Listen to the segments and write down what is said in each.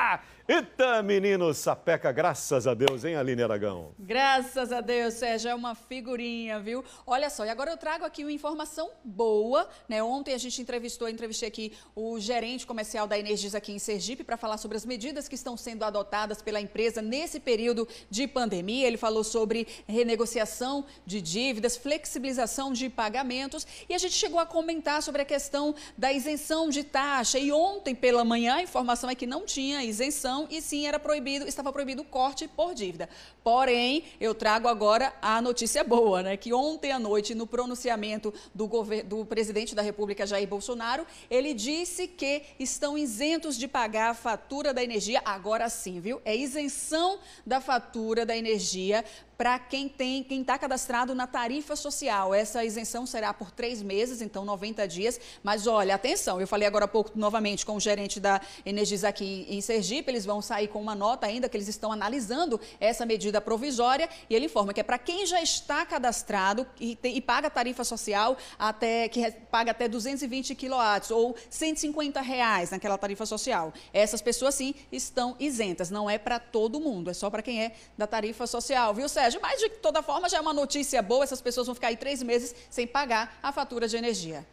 Ah, eita, menino sapeca, graças a Deus, hein, Aline Aragão? Graças a Deus, Sérgio, é uma figurinha, viu? Olha só, e agora eu trago aqui uma informação boa, né? Ontem a gente entrevistou, entrevistei aqui o gerente comercial da Energisa aqui em Sergipe para falar sobre as medidas que estão sendo adotadas pela empresa nesse período de pandemia. Ele falou sobre renegociação de dívidas, flexibilização de pagamentos e a gente chegou a comentar sobre a questão da isenção de taxa. E ontem pela manhã a informação é que não tinha isenção e sim era proibido, estava proibido o corte por dívida. Porém, eu trago agora a notícia boa, né? Que ontem à noite, no pronunciamento do, do presidente da República, Jair Bolsonaro, ele disse que estão isentos de pagar a fatura da energia, agora sim, viu? É isenção da fatura da energia para quem tem, quem está cadastrado na tarifa social. Essa isenção será por três meses, então 90 dias. Mas olha, atenção, eu falei agora há pouco novamente com o gerente da Energisa aqui em Sergipe Sergipe, eles vão sair com uma nota ainda que eles estão analisando essa medida provisória e ele informa que é para quem já está cadastrado e, te, e paga tarifa social até que paga até 220 quilowatts ou 150 reais naquela tarifa social. Essas pessoas sim estão isentas, não é para todo mundo, é só para quem é da tarifa social, viu Sérgio? Mas de toda forma já é uma notícia boa, essas pessoas vão ficar aí três meses sem pagar a fatura de energia.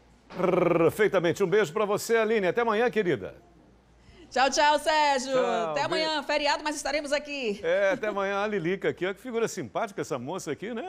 Perfeitamente. Um beijo para você, Aline. Até amanhã, querida. Tchau, tchau, Sérgio. Tchau, até amanhã, beijo. feriado, mas estaremos aqui. É, até amanhã. A Lilica aqui, olha que figura simpática essa moça aqui, né?